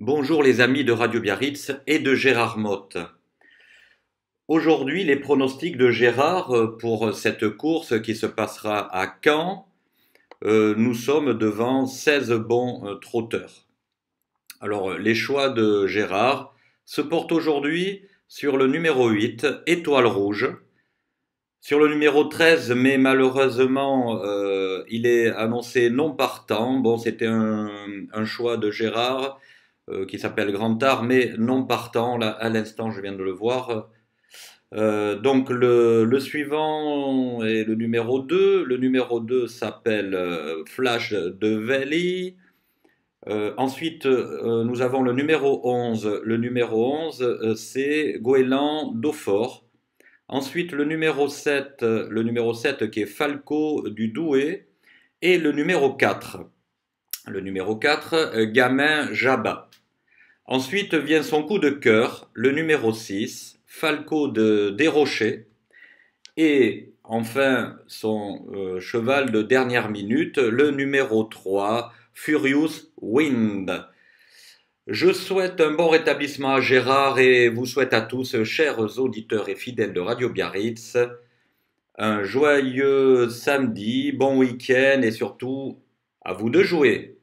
Bonjour les amis de Radio Biarritz et de Gérard Motte. Aujourd'hui, les pronostics de Gérard euh, pour cette course qui se passera à Caen. Euh, nous sommes devant 16 bons euh, trotteurs. Alors, les choix de Gérard se portent aujourd'hui sur le numéro 8, Étoile Rouge. Sur le numéro 13, mais malheureusement, il est annoncé non partant. Bon, c'était un choix de Gérard euh, qui s'appelle Grand Art, mais non partant, là, à l'instant, je viens de le voir. Euh, donc le, suivant est le numéro 2. Le numéro 2 s'appelle euh, Flash de Valley. ensuite, nous avons le numéro 11. Le numéro 11, c'est Goéland Daufort. Ensuite, le numéro 7, le numéro 7 qui est Falco du Douai. Et le numéro 4, le numéro 4, Gamin Jabba. Ensuite vient son coup de cœur, le numéro 6, Falco de Desrochers. Et enfin, son euh, cheval de dernière minute, le numéro 3, Furious Wind. Je souhaite un bon rétablissement à Gérard et vous souhaite à tous, chers auditeurs et fidèles de Radio Biarritz, un joyeux samedi, bon week-end et surtout à vous de jouer.